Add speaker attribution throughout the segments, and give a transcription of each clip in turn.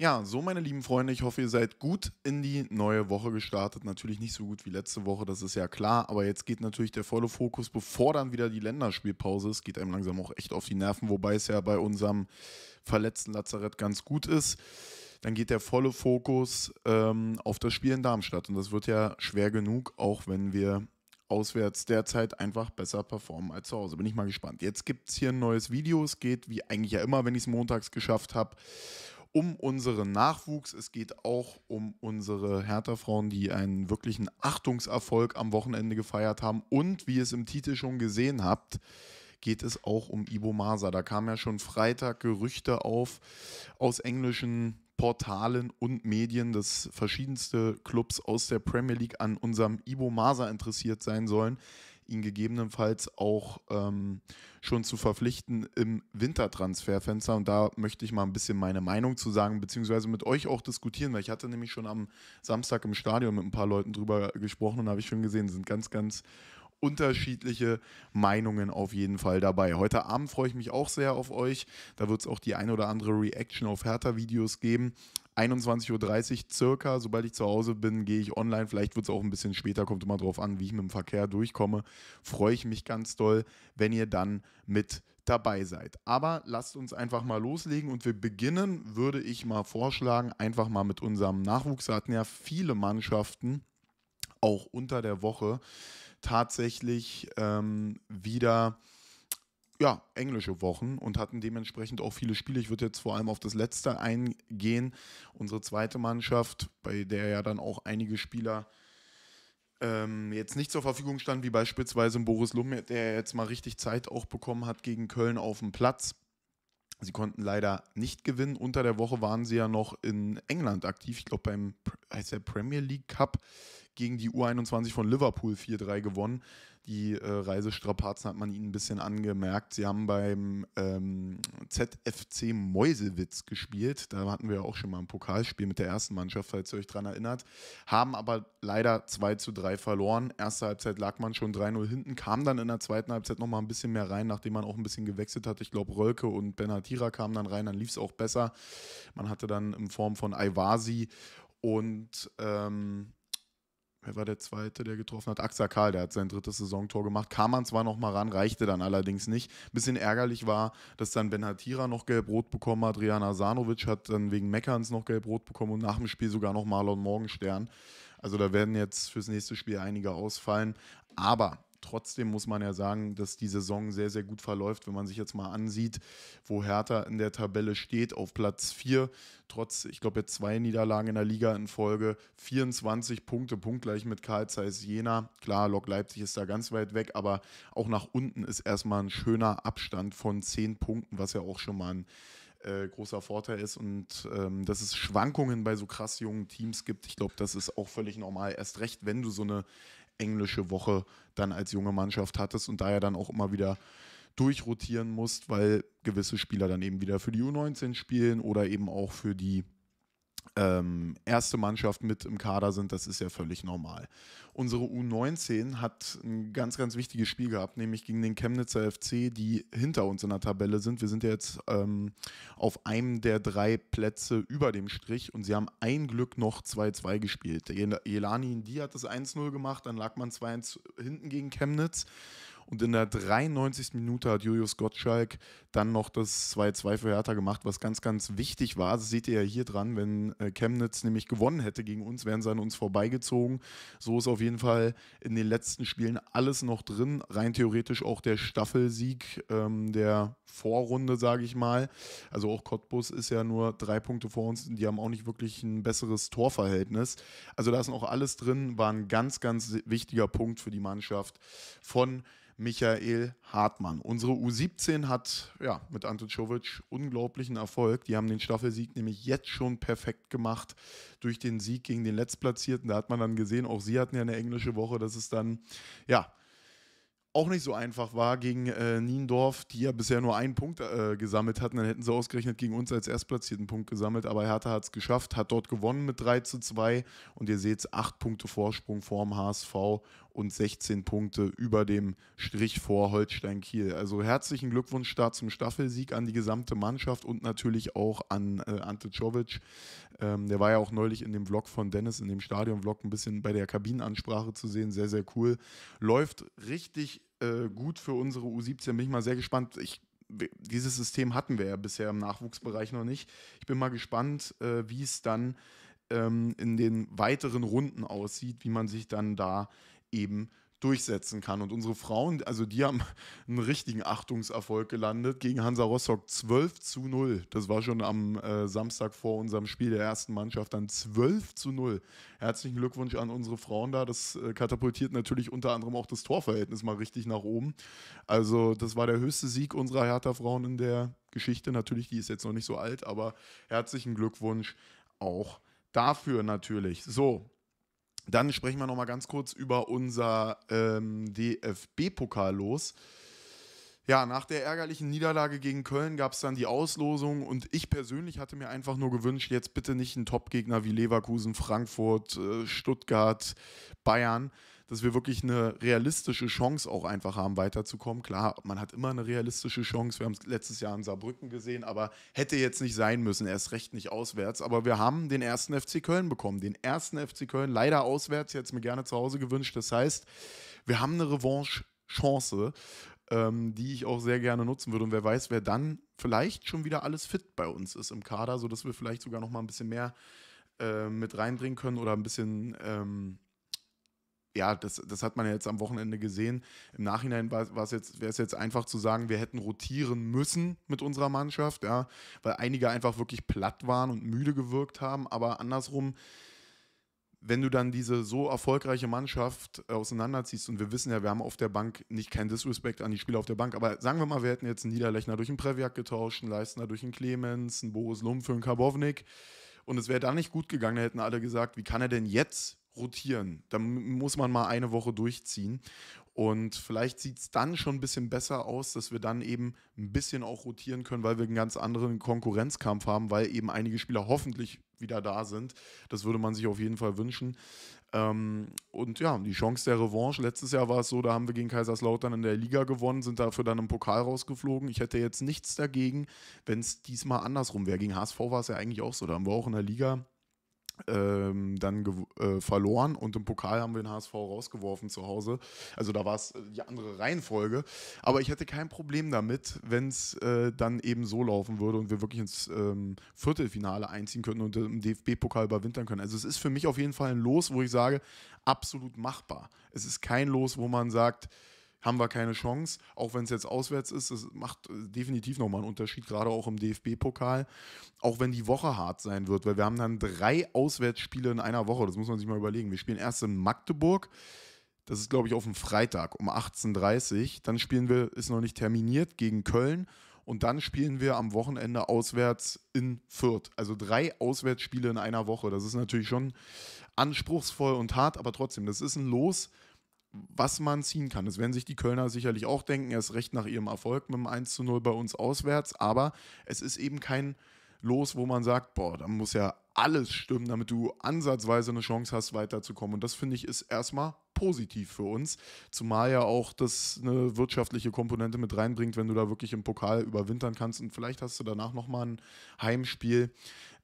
Speaker 1: Ja, so meine lieben Freunde, ich hoffe, ihr seid gut in die neue Woche gestartet. Natürlich nicht so gut wie letzte Woche, das ist ja klar, aber jetzt geht natürlich der volle Fokus, bevor dann wieder die Länderspielpause ist. Geht einem langsam auch echt auf die Nerven, wobei es ja bei unserem verletzten Lazarett ganz gut ist. Dann geht der volle Fokus ähm, auf das Spiel in Darmstadt und das wird ja schwer genug, auch wenn wir auswärts derzeit einfach besser performen als zu Hause. Bin ich mal gespannt. Jetzt gibt es hier ein neues Video. Es geht wie eigentlich ja immer, wenn ich es montags geschafft habe um unseren Nachwuchs. Es geht auch um unsere Hertha-Frauen, die einen wirklichen Achtungserfolg am Wochenende gefeiert haben. Und wie ihr es im Titel schon gesehen habt, geht es auch um Ibo Masa. Da kamen ja schon Freitag Gerüchte auf aus englischen Portalen und Medien, dass verschiedenste Clubs aus der Premier League an unserem Ibo Masa interessiert sein sollen ihn gegebenenfalls auch ähm, schon zu verpflichten im Wintertransferfenster. Und da möchte ich mal ein bisschen meine Meinung zu sagen, beziehungsweise mit euch auch diskutieren, weil ich hatte nämlich schon am Samstag im Stadion mit ein paar Leuten drüber gesprochen und habe ich schon gesehen, sind ganz, ganz unterschiedliche Meinungen auf jeden Fall dabei. Heute Abend freue ich mich auch sehr auf euch. Da wird es auch die ein oder andere Reaction auf Hertha-Videos geben. 21.30 Uhr circa, sobald ich zu Hause bin, gehe ich online. Vielleicht wird es auch ein bisschen später, kommt immer drauf an, wie ich mit dem Verkehr durchkomme. Freue ich mich ganz doll, wenn ihr dann mit dabei seid. Aber lasst uns einfach mal loslegen und wir beginnen, würde ich mal vorschlagen, einfach mal mit unserem Nachwuchs. Da hatten ja viele Mannschaften auch unter der Woche tatsächlich ähm, wieder ja, englische Wochen und hatten dementsprechend auch viele Spiele. Ich würde jetzt vor allem auf das letzte eingehen. Unsere zweite Mannschaft, bei der ja dann auch einige Spieler ähm, jetzt nicht zur Verfügung standen, wie beispielsweise Boris Lumm, der jetzt mal richtig Zeit auch bekommen hat gegen Köln auf dem Platz. Sie konnten leider nicht gewinnen. Unter der Woche waren sie ja noch in England aktiv. Ich glaube, beim heißt der Premier League Cup gegen die U21 von Liverpool 4-3 gewonnen die äh, Reisestrapazen hat man ihnen ein bisschen angemerkt. Sie haben beim ähm, ZFC Mäusewitz gespielt. Da hatten wir auch schon mal ein Pokalspiel mit der ersten Mannschaft, falls ihr euch daran erinnert. Haben aber leider 2 zu 3 verloren. Erste Halbzeit lag man schon 3-0 hinten, kam dann in der zweiten Halbzeit nochmal ein bisschen mehr rein, nachdem man auch ein bisschen gewechselt hat. Ich glaube, Rölke und Benatira kamen dann rein, dann lief es auch besser. Man hatte dann in Form von Iwasi und ähm, wer war der Zweite, der getroffen hat? Axa Karl, der hat sein drittes Saisontor gemacht. Kam man zwar noch mal ran, reichte dann allerdings nicht. bisschen ärgerlich war, dass dann Ben Hatira noch gelb-rot bekommen hat. Rian Asanovic hat dann wegen Meckerns noch gelb-rot bekommen und nach dem Spiel sogar noch Marlon Morgenstern. Also da werden jetzt fürs nächste Spiel einige ausfallen. Aber trotzdem muss man ja sagen, dass die Saison sehr, sehr gut verläuft, wenn man sich jetzt mal ansieht, wo Hertha in der Tabelle steht, auf Platz 4, trotz, ich glaube, jetzt zwei Niederlagen in der Liga in Folge, 24 Punkte, punktgleich mit Karl Zeiss Jena. Klar, Lok Leipzig ist da ganz weit weg, aber auch nach unten ist erstmal ein schöner Abstand von 10 Punkten, was ja auch schon mal ein äh, großer Vorteil ist und ähm, dass es Schwankungen bei so krass jungen Teams gibt. Ich glaube, das ist auch völlig normal. Erst recht, wenn du so eine englische Woche dann als junge Mannschaft hattest und daher dann auch immer wieder durchrotieren musst, weil gewisse Spieler dann eben wieder für die U19 spielen oder eben auch für die ähm, erste Mannschaft mit im Kader sind, das ist ja völlig normal. Unsere U19 hat ein ganz, ganz wichtiges Spiel gehabt, nämlich gegen den Chemnitzer FC, die hinter uns in der Tabelle sind. Wir sind ja jetzt ähm, auf einem der drei Plätze über dem Strich und sie haben ein Glück noch 2-2 gespielt. Jelani Indi hat das 1-0 gemacht, dann lag man 2-1 hinten gegen Chemnitz. Und in der 93. Minute hat Julius Gottschalk dann noch das 2-2 für Hertha gemacht, was ganz, ganz wichtig war. Das seht ihr ja hier dran, wenn äh, Chemnitz nämlich gewonnen hätte gegen uns, wären sie an uns vorbeigezogen. So ist auf jeden Fall in den letzten Spielen alles noch drin. Rein theoretisch auch der Staffelsieg ähm, der Vorrunde, sage ich mal. Also auch Cottbus ist ja nur drei Punkte vor uns. Die haben auch nicht wirklich ein besseres Torverhältnis. Also da ist noch alles drin. War ein ganz, ganz wichtiger Punkt für die Mannschaft von Michael Hartmann. Unsere U17 hat ja, mit Antochovic unglaublichen Erfolg. Die haben den Staffelsieg nämlich jetzt schon perfekt gemacht durch den Sieg gegen den Letztplatzierten. Da hat man dann gesehen, auch sie hatten ja eine englische Woche, dass es dann, ja, auch nicht so einfach war gegen äh, Niendorf, die ja bisher nur einen Punkt äh, gesammelt hatten. Dann hätten sie ausgerechnet gegen uns als Erstplatzierten Punkt gesammelt. Aber Hertha hat es geschafft, hat dort gewonnen mit 3 zu 2. Und ihr seht es, acht Punkte Vorsprung vorm HSV und 16 Punkte über dem Strich vor Holstein Kiel. Also herzlichen Glückwunsch da zum Staffelsieg an die gesamte Mannschaft und natürlich auch an äh, Ante Czovic. Ähm, der war ja auch neulich in dem Vlog von Dennis, in dem Stadion-Vlog, ein bisschen bei der Kabinenansprache zu sehen. Sehr, sehr cool. Läuft richtig äh, gut für unsere U17. Bin ich mal sehr gespannt. Ich dieses System hatten wir ja bisher im Nachwuchsbereich noch nicht. Ich bin mal gespannt, äh, wie es dann ähm, in den weiteren Runden aussieht, wie man sich dann da eben durchsetzen kann. Und unsere Frauen, also die haben einen richtigen Achtungserfolg gelandet gegen Hansa Rostock 12 zu 0. Das war schon am äh, Samstag vor unserem Spiel der ersten Mannschaft dann 12 zu 0. Herzlichen Glückwunsch an unsere Frauen da. Das äh, katapultiert natürlich unter anderem auch das Torverhältnis mal richtig nach oben. Also das war der höchste Sieg unserer Hertha-Frauen in der Geschichte. Natürlich, die ist jetzt noch nicht so alt, aber herzlichen Glückwunsch auch dafür natürlich. So, dann sprechen wir nochmal ganz kurz über unser ähm, DFB-Pokal los. Ja, nach der ärgerlichen Niederlage gegen Köln gab es dann die Auslosung und ich persönlich hatte mir einfach nur gewünscht, jetzt bitte nicht einen Top-Gegner wie Leverkusen, Frankfurt, äh, Stuttgart, Bayern, dass wir wirklich eine realistische Chance auch einfach haben, weiterzukommen. Klar, man hat immer eine realistische Chance. Wir haben es letztes Jahr in Saarbrücken gesehen, aber hätte jetzt nicht sein müssen, erst recht nicht auswärts. Aber wir haben den ersten FC Köln bekommen. Den ersten FC Köln, leider auswärts, jetzt mir gerne zu Hause gewünscht. Das heißt, wir haben eine Revanche-Chance, ähm, die ich auch sehr gerne nutzen würde. Und wer weiß, wer dann vielleicht schon wieder alles fit bei uns ist im Kader, sodass wir vielleicht sogar noch mal ein bisschen mehr äh, mit reinbringen können oder ein bisschen. Ähm, ja, das, das hat man ja jetzt am Wochenende gesehen. Im Nachhinein jetzt, wäre es jetzt einfach zu sagen, wir hätten rotieren müssen mit unserer Mannschaft, ja, weil einige einfach wirklich platt waren und müde gewirkt haben. Aber andersrum, wenn du dann diese so erfolgreiche Mannschaft auseinanderziehst, und wir wissen ja, wir haben auf der Bank nicht kein Disrespect an die Spieler auf der Bank, aber sagen wir mal, wir hätten jetzt einen Niederlechner durch einen Previak getauscht, einen Leistner durch einen Clemens, einen Boris Lump für einen Karbovnik. Und es wäre da nicht gut gegangen, da hätten alle gesagt, wie kann er denn jetzt rotieren. Da muss man mal eine Woche durchziehen. Und vielleicht sieht es dann schon ein bisschen besser aus, dass wir dann eben ein bisschen auch rotieren können, weil wir einen ganz anderen Konkurrenzkampf haben, weil eben einige Spieler hoffentlich wieder da sind. Das würde man sich auf jeden Fall wünschen. Ähm, und ja, die Chance der Revanche. Letztes Jahr war es so, da haben wir gegen Kaiserslautern in der Liga gewonnen, sind dafür dann im Pokal rausgeflogen. Ich hätte jetzt nichts dagegen, wenn es diesmal andersrum wäre. Gegen HSV war es ja eigentlich auch so. Da haben wir auch in der Liga ähm, dann äh, verloren und im Pokal haben wir den HSV rausgeworfen zu Hause. Also da war es äh, die andere Reihenfolge. Aber ich hätte kein Problem damit, wenn es äh, dann eben so laufen würde und wir wirklich ins ähm, Viertelfinale einziehen könnten und äh, im DFB-Pokal überwintern können. Also es ist für mich auf jeden Fall ein Los, wo ich sage, absolut machbar. Es ist kein Los, wo man sagt, haben wir keine Chance, auch wenn es jetzt auswärts ist. Das macht äh, definitiv nochmal einen Unterschied, gerade auch im DFB-Pokal, auch wenn die Woche hart sein wird, weil wir haben dann drei Auswärtsspiele in einer Woche. Das muss man sich mal überlegen. Wir spielen erst in Magdeburg. Das ist, glaube ich, auf dem Freitag um 18.30 Uhr. Dann spielen wir, ist noch nicht terminiert, gegen Köln. Und dann spielen wir am Wochenende auswärts in Fürth. Also drei Auswärtsspiele in einer Woche. Das ist natürlich schon anspruchsvoll und hart, aber trotzdem, das ist ein Los, was man ziehen kann. Das werden sich die Kölner sicherlich auch denken, erst recht nach ihrem Erfolg mit dem 1 zu 0 bei uns auswärts, aber es ist eben kein Los, wo man sagt, boah, da muss ja alles stimmen, damit du ansatzweise eine Chance hast, weiterzukommen. Und das finde ich ist erstmal positiv für uns, zumal ja auch das eine wirtschaftliche Komponente mit reinbringt, wenn du da wirklich im Pokal überwintern kannst und vielleicht hast du danach nochmal ein Heimspiel.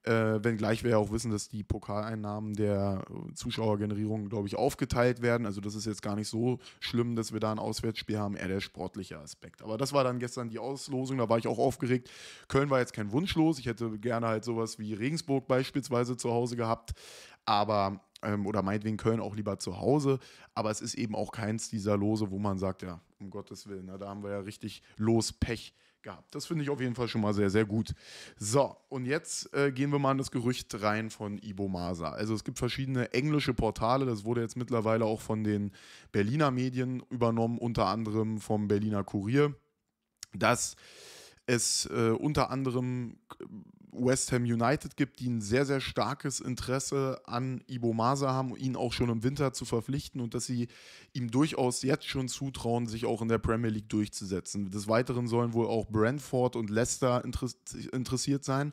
Speaker 1: Äh, wenngleich wir ja auch wissen, dass die Pokaleinnahmen der Zuschauergenerierung, glaube ich, aufgeteilt werden. Also das ist jetzt gar nicht so schlimm, dass wir da ein Auswärtsspiel haben, eher der sportliche Aspekt. Aber das war dann gestern die Auslosung, da war ich auch aufgeregt. Köln war jetzt kein Wunschlos. Ich hätte gerne halt sowas wie Regensburg beispielsweise zu Hause gehabt. Aber ähm, oder meinetwegen Köln auch lieber zu Hause. Aber es ist eben auch keins dieser Lose, wo man sagt, ja, um Gottes Willen, na, ne, da haben wir ja richtig Lospech gehabt. Das finde ich auf jeden Fall schon mal sehr, sehr gut. So, und jetzt äh, gehen wir mal in das Gerücht rein von Ibo Masa. Also es gibt verschiedene englische Portale, das wurde jetzt mittlerweile auch von den Berliner Medien übernommen, unter anderem vom Berliner Kurier, dass es äh, unter anderem West Ham United gibt, die ein sehr, sehr starkes Interesse an Ibo Masa haben, ihn auch schon im Winter zu verpflichten und dass sie ihm durchaus jetzt schon zutrauen, sich auch in der Premier League durchzusetzen. Des Weiteren sollen wohl auch Brentford und Leicester interessiert sein.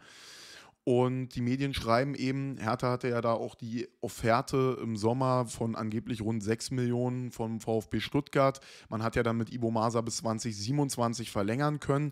Speaker 1: Und die Medien schreiben eben, Hertha hatte ja da auch die Offerte im Sommer von angeblich rund 6 Millionen vom VfB Stuttgart. Man hat ja dann mit Ibo Masa bis 2027 verlängern können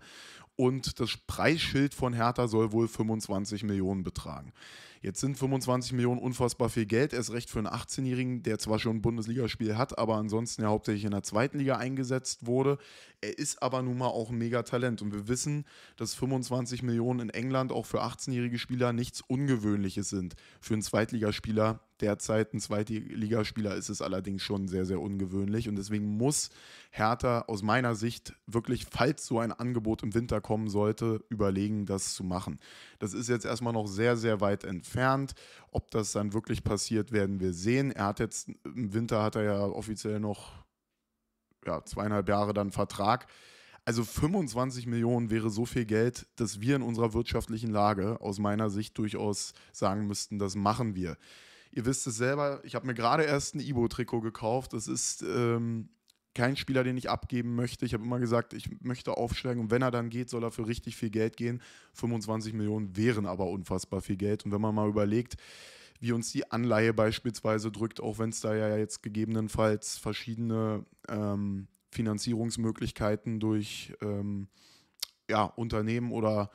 Speaker 1: und das Preisschild von Hertha soll wohl 25 Millionen betragen. Jetzt sind 25 Millionen unfassbar viel Geld, erst recht für einen 18-Jährigen, der zwar schon ein Bundesligaspiel hat, aber ansonsten ja hauptsächlich in der zweiten Liga eingesetzt wurde. Er ist aber nun mal auch ein Megatalent. Und wir wissen, dass 25 Millionen in England auch für 18-jährige Spieler nichts Ungewöhnliches sind. Für einen Zweitligaspieler derzeit, ein Zweitligaspieler, ist es allerdings schon sehr, sehr ungewöhnlich. Und deswegen muss Hertha aus meiner Sicht wirklich, falls so ein Angebot im Winter kommen sollte, überlegen, das zu machen. Das ist jetzt erstmal noch sehr, sehr weit entfernt. Ob das dann wirklich passiert, werden wir sehen. Er hat jetzt im Winter hat er ja offiziell noch ja, zweieinhalb Jahre dann Vertrag. Also 25 Millionen wäre so viel Geld, dass wir in unserer wirtschaftlichen Lage aus meiner Sicht durchaus sagen müssten, das machen wir. Ihr wisst es selber, ich habe mir gerade erst ein Ibo-Trikot gekauft. Das ist ähm, kein Spieler, den ich abgeben möchte. Ich habe immer gesagt, ich möchte aufsteigen und wenn er dann geht, soll er für richtig viel Geld gehen. 25 Millionen wären aber unfassbar viel Geld. Und wenn man mal überlegt, wie uns die Anleihe beispielsweise drückt, auch wenn es da ja jetzt gegebenenfalls verschiedene ähm, Finanzierungsmöglichkeiten durch ähm, ja, Unternehmen oder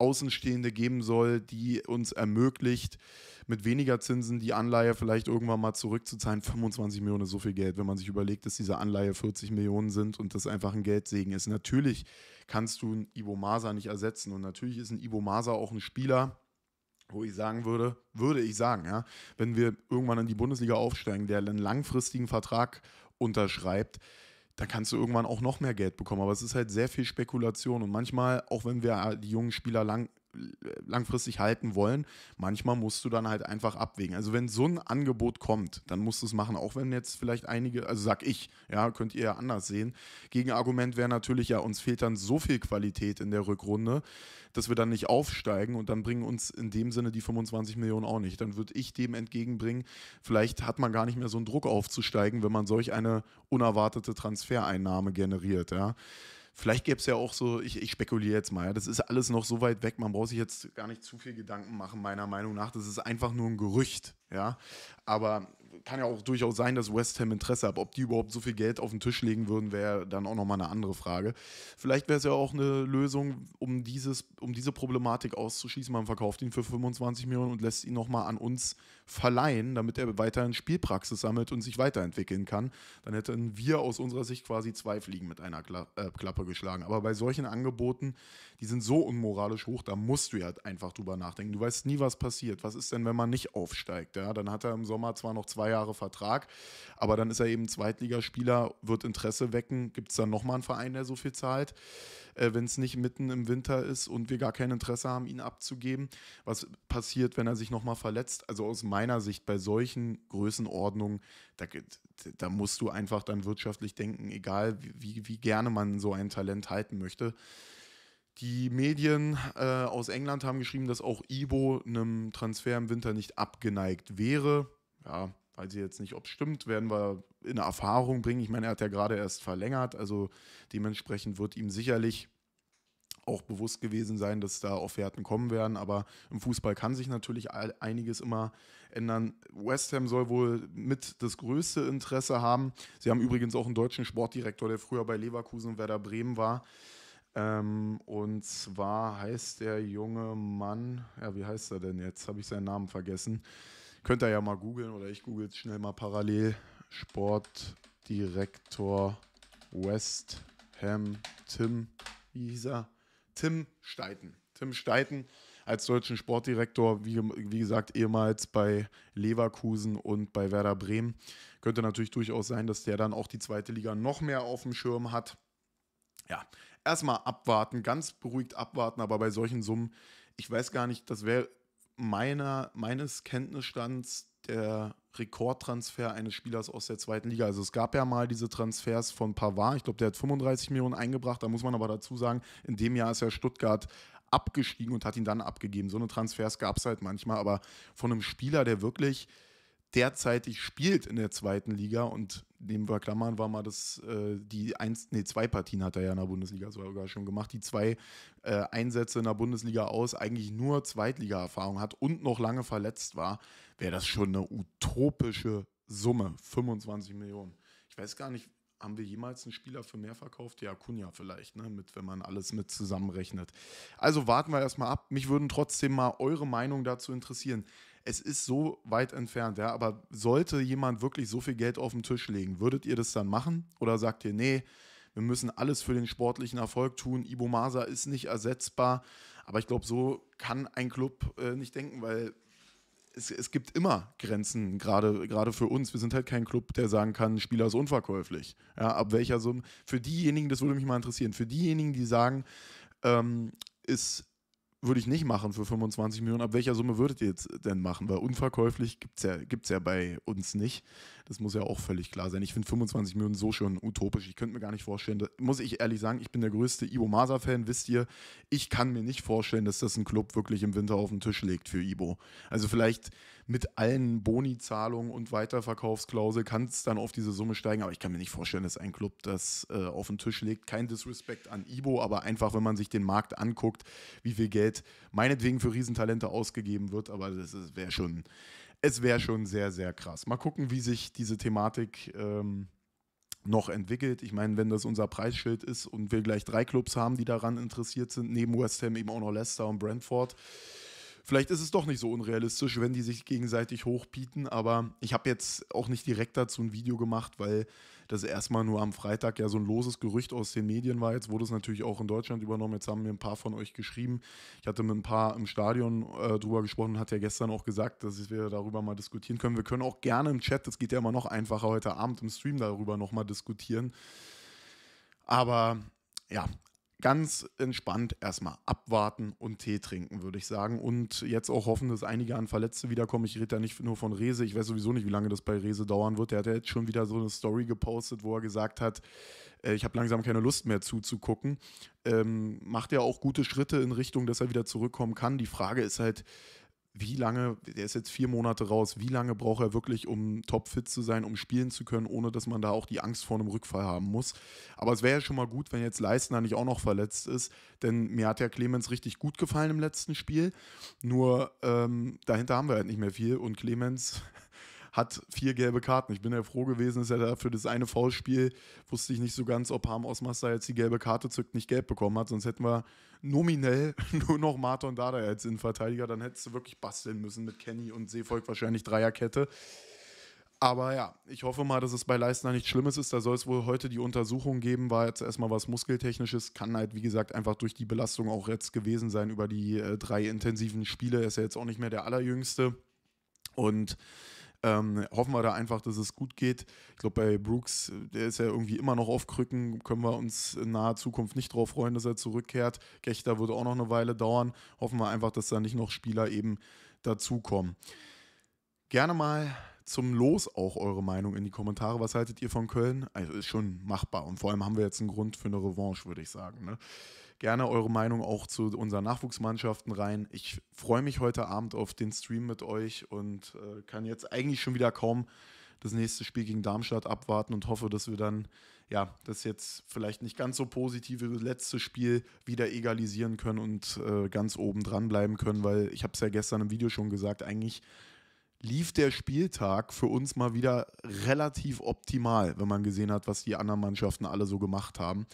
Speaker 1: Außenstehende geben soll, die uns ermöglicht, mit weniger Zinsen die Anleihe vielleicht irgendwann mal zurückzuzahlen. 25 Millionen ist so viel Geld, wenn man sich überlegt, dass diese Anleihe 40 Millionen sind und das einfach ein Geldsegen ist. Natürlich kannst du einen Ibo Masa nicht ersetzen und natürlich ist ein Ibo Masa auch ein Spieler, wo ich sagen würde, würde ich sagen, ja, wenn wir irgendwann in die Bundesliga aufsteigen, der einen langfristigen Vertrag unterschreibt, da kannst du irgendwann auch noch mehr Geld bekommen. Aber es ist halt sehr viel Spekulation. Und manchmal, auch wenn wir die jungen Spieler lang, langfristig halten wollen. Manchmal musst du dann halt einfach abwägen. Also wenn so ein Angebot kommt, dann musst du es machen, auch wenn jetzt vielleicht einige, also sag ich, ja, könnt ihr ja anders sehen. Gegenargument wäre natürlich, ja, uns fehlt dann so viel Qualität in der Rückrunde, dass wir dann nicht aufsteigen und dann bringen uns in dem Sinne die 25 Millionen auch nicht. Dann würde ich dem entgegenbringen, vielleicht hat man gar nicht mehr so einen Druck aufzusteigen, wenn man solch eine unerwartete Transfereinnahme generiert, ja. Vielleicht gäbe es ja auch so, ich, ich spekuliere jetzt mal, das ist alles noch so weit weg, man braucht sich jetzt gar nicht zu viel Gedanken machen, meiner Meinung nach. Das ist einfach nur ein Gerücht, ja. Aber kann ja auch durchaus sein, dass West Ham Interesse hat. Ob die überhaupt so viel Geld auf den Tisch legen würden, wäre dann auch nochmal eine andere Frage. Vielleicht wäre es ja auch eine Lösung, um, dieses, um diese Problematik auszuschließen. Man verkauft ihn für 25 Millionen und lässt ihn nochmal an uns verleihen, damit er weiterhin Spielpraxis sammelt und sich weiterentwickeln kann. Dann hätten wir aus unserer Sicht quasi zwei Fliegen mit einer Kla äh, Klappe geschlagen. Aber bei solchen Angeboten, die sind so unmoralisch hoch, da musst du ja halt einfach drüber nachdenken. Du weißt nie, was passiert. Was ist denn, wenn man nicht aufsteigt? Ja? Dann hat er im Sommer zwar noch zwei zwei Jahre Vertrag. Aber dann ist er eben Zweitligaspieler, wird Interesse wecken. Gibt es dann nochmal einen Verein, der so viel zahlt, äh, wenn es nicht mitten im Winter ist und wir gar kein Interesse haben, ihn abzugeben? Was passiert, wenn er sich nochmal verletzt? Also aus meiner Sicht bei solchen Größenordnungen, da, da musst du einfach dann wirtschaftlich denken, egal wie, wie gerne man so ein Talent halten möchte. Die Medien äh, aus England haben geschrieben, dass auch Ibo einem Transfer im Winter nicht abgeneigt wäre. Ja, Weiß also ich jetzt nicht, ob es stimmt, werden wir in Erfahrung bringen. Ich meine, er hat ja gerade erst verlängert, also dementsprechend wird ihm sicherlich auch bewusst gewesen sein, dass da Offerten kommen werden. Aber im Fußball kann sich natürlich einiges immer ändern. West Ham soll wohl mit das größte Interesse haben. Sie haben übrigens auch einen deutschen Sportdirektor, der früher bei Leverkusen und Werder Bremen war. Ähm, und zwar heißt der junge Mann, ja, wie heißt er denn jetzt? Habe ich seinen Namen vergessen. Könnt ihr ja mal googeln oder ich google es schnell mal parallel. Sportdirektor West Ham Tim, wie hieß er? Tim Steiten. Tim Steiten als deutschen Sportdirektor, wie, wie, gesagt, ehemals bei Leverkusen und bei Werder Bremen. Könnte natürlich durchaus sein, dass der dann auch die zweite Liga noch mehr auf dem Schirm hat. Ja, erstmal abwarten, ganz beruhigt abwarten, aber bei solchen Summen, ich weiß gar nicht, das wäre meiner, meines Kenntnisstands der Rekordtransfer eines Spielers aus der zweiten Liga. Also es gab ja mal diese Transfers von Pavard. Ich glaube, der hat 35 Millionen eingebracht. Da muss man aber dazu sagen, in dem Jahr ist ja Stuttgart abgestiegen und hat ihn dann abgegeben. So eine Transfers gab es halt manchmal. Aber von einem Spieler, der wirklich derzeitig spielt in der zweiten Liga und nehmen wir Klammern war mal das, äh, die eins, nee, zwei Partien hat er ja in der Bundesliga sogar schon gemacht, die zwei äh, Einsätze in der Bundesliga aus eigentlich nur Zweitliga-Erfahrung hat und noch lange verletzt war, wäre das schon eine utopische Summe, 25 Millionen. Ich weiß gar nicht, haben wir jemals einen Spieler für mehr verkauft? Ja, Kunja vielleicht, ne? mit, wenn man alles mit zusammenrechnet. Also warten wir erstmal ab. Mich würden trotzdem mal eure Meinung dazu interessieren. Es ist so weit entfernt, ja, aber sollte jemand wirklich so viel Geld auf den Tisch legen, würdet ihr das dann machen? Oder sagt ihr, nee, wir müssen alles für den sportlichen Erfolg tun. Ibo Masa ist nicht ersetzbar. Aber ich glaube, so kann ein Club äh, nicht denken, weil es, es gibt immer Grenzen, gerade für uns. Wir sind halt kein Club, der sagen kann, Spieler ist unverkäuflich. Ja, ab welcher Summe? Für diejenigen, das würde mich mal interessieren, für diejenigen, die sagen, ähm, ist würde ich nicht machen für 25 Millionen. Ab welcher Summe würdet ihr jetzt denn machen? Weil unverkäuflich gibt es ja, gibt's ja bei uns nicht. Das muss ja auch völlig klar sein. Ich finde 25 Millionen so schon utopisch. Ich könnte mir gar nicht vorstellen, das, muss ich ehrlich sagen, ich bin der größte Ibo Masa-Fan, wisst ihr. Ich kann mir nicht vorstellen, dass das ein Club wirklich im Winter auf den Tisch legt für Ibo. Also vielleicht mit allen Boni-Zahlungen und Weiterverkaufsklausel kann es dann auf diese Summe steigen, aber ich kann mir nicht vorstellen, dass ein Club das äh, auf den Tisch legt. Kein Disrespect an Ibo, aber einfach, wenn man sich den Markt anguckt, wie viel Geld meinetwegen für Riesentalente ausgegeben wird, aber das wäre schon, es wäre schon sehr, sehr krass. Mal gucken, wie sich diese Thematik ähm, noch entwickelt. Ich meine, wenn das unser Preisschild ist und wir gleich drei Clubs haben, die daran interessiert sind, neben West Ham eben auch noch Leicester und Brentford, Vielleicht ist es doch nicht so unrealistisch, wenn die sich gegenseitig hochbieten, aber ich habe jetzt auch nicht direkt dazu ein Video gemacht, weil das erstmal nur am Freitag ja so ein loses Gerücht aus den Medien war. Jetzt wurde es natürlich auch in Deutschland übernommen. Jetzt haben mir ein paar von euch geschrieben. Ich hatte mit ein paar im Stadion äh, drüber gesprochen und hat ja gestern auch gesagt, dass wir darüber mal diskutieren können. Wir können auch gerne im Chat, das geht ja immer noch einfacher, heute Abend im Stream darüber nochmal diskutieren. Aber ja, ganz entspannt erstmal abwarten und Tee trinken, würde ich sagen. Und jetzt auch hoffen, dass einige an Verletzte wiederkommen. Ich rede da nicht nur von Rese. Ich weiß sowieso nicht, wie lange das bei Rese dauern wird. Der hat ja jetzt schon wieder so eine Story gepostet, wo er gesagt hat, äh, ich habe langsam keine Lust mehr zuzugucken. Ähm, macht ja auch gute Schritte in Richtung, dass er wieder zurückkommen kann. Die Frage ist halt, wie lange, der ist jetzt vier Monate raus, wie lange braucht er wirklich, um topfit zu sein, um spielen zu können, ohne dass man da auch die Angst vor einem Rückfall haben muss. Aber es wäre ja schon mal gut, wenn jetzt Leistner nicht auch noch verletzt ist, denn mir hat ja Clemens richtig gut gefallen im letzten Spiel. Nur ähm, dahinter haben wir halt nicht mehr viel und Clemens hat vier gelbe Karten. Ich bin ja froh gewesen, dass er da für das eine Foulspiel, wusste ich nicht so ganz, ob Harm Osmaster jetzt die gelbe Karte zückt, nicht gelb bekommen hat, sonst hätten wir nominell nur noch Martin Dada als Innenverteidiger. Dann hättest du wirklich basteln müssen mit Kenny und Seevolk wahrscheinlich Dreierkette. Aber ja, ich hoffe mal, dass es bei Leistner nichts Schlimmes ist. Da soll es wohl heute die Untersuchung geben, war jetzt erstmal was Muskeltechnisches. Kann halt, wie gesagt, einfach durch die Belastung auch jetzt gewesen sein über die äh, drei intensiven Spiele. Er ist ja jetzt auch nicht mehr der Allerjüngste. Und ähm, hoffen wir da einfach, dass es gut geht. Ich glaube, bei Brooks, der ist ja irgendwie immer noch auf Krücken, können wir uns in naher Zukunft nicht drauf freuen, dass er zurückkehrt. Gechter würde auch noch eine Weile dauern. Hoffen wir einfach, dass da nicht noch Spieler eben dazukommen. Gerne mal zum Los auch eure Meinung in die Kommentare. Was haltet ihr von Köln? Also ist schon machbar und vor allem haben wir jetzt einen Grund für eine Revanche, würde ich sagen. Ne? Gerne eure Meinung auch zu unseren Nachwuchsmannschaften rein. Ich freue mich heute Abend auf den Stream mit euch und äh, kann jetzt eigentlich schon wieder kaum das nächste Spiel gegen Darmstadt abwarten und hoffe, dass wir dann ja das jetzt vielleicht nicht ganz so positive letzte Spiel wieder egalisieren können und äh, ganz oben dran bleiben können, weil ich habe es ja gestern im Video schon gesagt, eigentlich lief der Spieltag für uns mal wieder relativ optimal, wenn man gesehen hat, was die anderen Mannschaften alle so gemacht haben.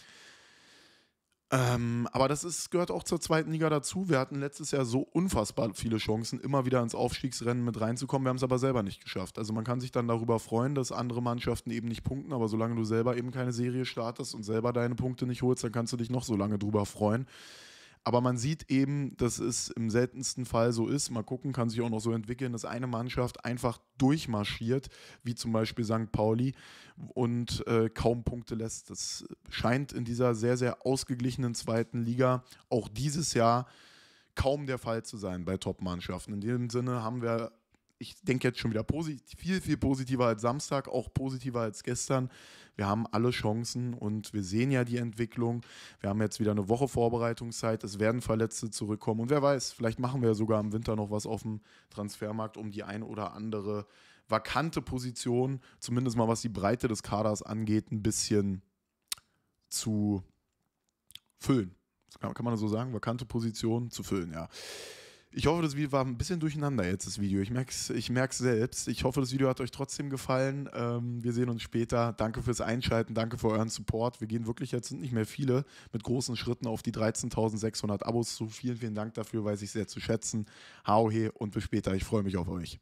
Speaker 1: Ähm, aber das ist, gehört auch zur zweiten Liga dazu. Wir hatten letztes Jahr so unfassbar viele Chancen, immer wieder ins Aufstiegsrennen mit reinzukommen. Wir haben es aber selber nicht geschafft. Also man kann sich dann darüber freuen, dass andere Mannschaften eben nicht punkten, aber solange du selber eben keine Serie startest und selber deine Punkte nicht holst, dann kannst du dich noch so lange drüber freuen. Aber man sieht eben, dass es im seltensten Fall so ist. Mal gucken, kann sich auch noch so entwickeln, dass eine Mannschaft einfach durchmarschiert, wie zum Beispiel St. Pauli, und äh, kaum Punkte lässt. Das scheint in dieser sehr, sehr ausgeglichenen zweiten Liga auch dieses Jahr kaum der Fall zu sein bei Top-Mannschaften. In dem Sinne haben wir ich denke jetzt schon wieder positiv, viel, viel positiver als Samstag, auch positiver als gestern. Wir haben alle Chancen und wir sehen ja die Entwicklung. Wir haben jetzt wieder eine Woche Vorbereitungszeit. Es werden Verletzte zurückkommen. Und wer weiß, vielleicht machen wir sogar im Winter noch was auf dem Transfermarkt, um die ein oder andere vakante Position, zumindest mal was die Breite des Kaders angeht, ein bisschen zu füllen. Kann, kann man das so sagen? Vakante Position zu füllen, ja. Ich hoffe, das Video war ein bisschen durcheinander jetzt, das Video. Ich merke es ich merk's selbst. Ich hoffe, das Video hat euch trotzdem gefallen. Ähm, wir sehen uns später. Danke fürs Einschalten. Danke für euren Support. Wir gehen wirklich, jetzt sind nicht mehr viele, mit großen Schritten auf die 13.600 Abos zu. Vielen, vielen Dank dafür, weiß ich sehr zu schätzen. Hau he und bis später. Ich freue mich auf euch.